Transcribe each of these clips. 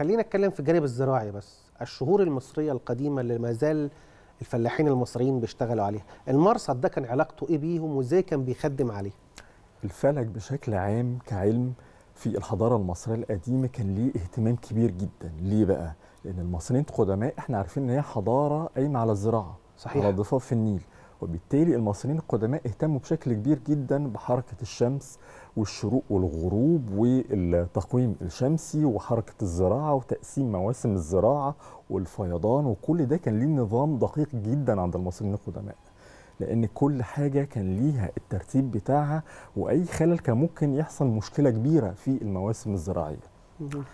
خلينا نتكلم في الجانب الزراعي بس الشهور المصريه القديمه اللي ما زال الفلاحين المصريين بيشتغلوا عليها المرصد ده كان علاقته ايه بيهم وازاي كان بيخدم عليه الفلك بشكل عام كعلم في الحضاره المصريه القديمه كان ليه اهتمام كبير جدا ليه بقى لان المصريين القدماء احنا عارفين ان هي حضاره قايمه على الزراعه صحيح على ضفاف النيل وبالتالي المصريين القدماء اهتموا بشكل كبير جدا بحركة الشمس والشروق والغروب والتقويم الشمسي وحركة الزراعة وتقسيم مواسم الزراعة والفيضان وكل ده كان ليه نظام دقيق جدا عند المصريين القدماء لأن كل حاجة كان ليها الترتيب بتاعها وأي خلل كان ممكن يحصل مشكلة كبيرة في المواسم الزراعية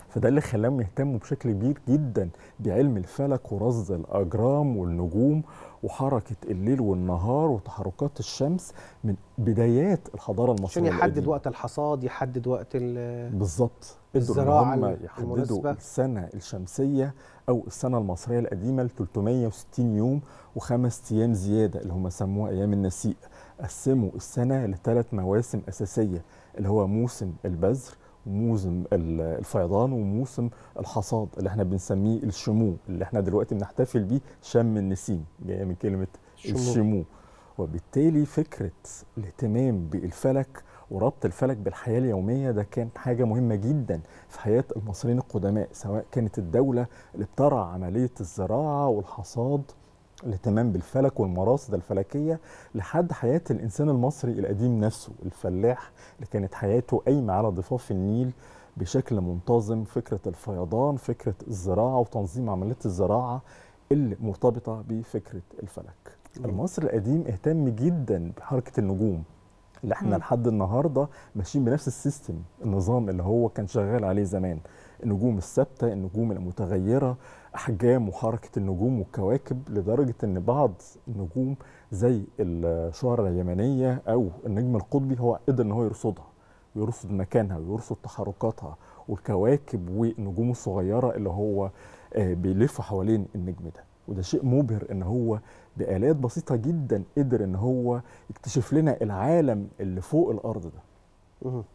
فده اللي خلاهم يهتموا بشكل كبير جدا بعلم الفلك ورصد الاجرام والنجوم وحركه الليل والنهار وتحركات الشمس من بدايات الحضاره المصريه عشان يحدد وقت الحصاد يحدد وقت بالظبط قدروا ان هم يحددوا السنه الشمسيه او السنه المصريه القديمه ل 360 يوم وخمس ايام زياده اللي هم سموها ايام النسيء قسموا السنه لثلاث مواسم اساسيه اللي هو موسم البذر موسم الفيضان وموسم الحصاد اللي احنا بنسميه الشمو اللي احنا دلوقتي بنحتفل بيه شم النسيم جايه من كلمه شمو. الشمو وبالتالي فكره الاهتمام بالفلك وربط الفلك بالحياه اليوميه ده كان حاجه مهمه جدا في حياه المصريين القدماء سواء كانت الدوله اللي بترعى عمليه الزراعه والحصاد الاهتمام بالفلك والمراصد الفلكيه لحد حياه الانسان المصري القديم نفسه الفلاح اللي كانت حياته قايمه على ضفاف النيل بشكل منتظم فكره الفيضان فكره الزراعه وتنظيم عمليه الزراعه اللي مرتبطه بفكره الفلك المصري القديم اهتم جدا بحركه النجوم اللي احنا لحد النهارده ماشيين بنفس السيستم النظام اللي هو كان شغال عليه زمان النجوم الثابته النجوم المتغيره احجام وحركه النجوم والكواكب لدرجه ان بعض النجوم زي الشهرة اليمنيه او النجم القطبي هو قدر ان هو يرصدها ويرصد مكانها ويرصد تحركاتها والكواكب والنجوم الصغيره اللي هو آه، بيلف حوالين النجم ده وده شيء مبهر ان هو بالات بسيطه جدا قدر ان هو يكتشف لنا العالم اللي فوق الارض ده